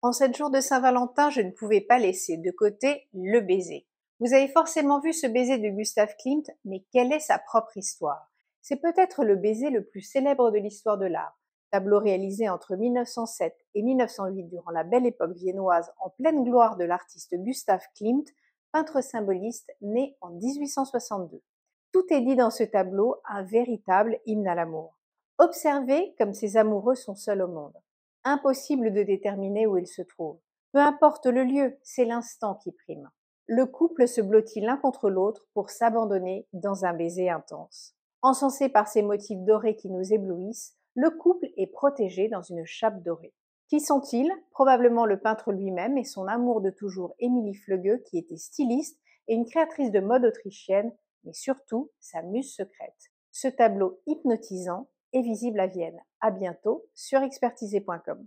En sept jours de Saint-Valentin, je ne pouvais pas laisser de côté le baiser. Vous avez forcément vu ce baiser de Gustave Klimt, mais quelle est sa propre histoire C'est peut-être le baiser le plus célèbre de l'histoire de l'art. Tableau réalisé entre 1907 et 1908 durant la belle époque viennoise en pleine gloire de l'artiste Gustave Klimt, peintre symboliste né en 1862. Tout est dit dans ce tableau, un véritable hymne à l'amour. Observez comme ces amoureux sont seuls au monde impossible de déterminer où il se trouve. Peu importe le lieu, c'est l'instant qui prime. Le couple se blottit l'un contre l'autre pour s'abandonner dans un baiser intense. Encensé par ces motifs dorés qui nous éblouissent, le couple est protégé dans une chape dorée. Qui sont-ils Probablement le peintre lui-même et son amour de toujours Émilie Flegueux qui était styliste et une créatrice de mode autrichienne, mais surtout sa muse secrète. Ce tableau hypnotisant et visible à Vienne. À bientôt sur expertisé.com.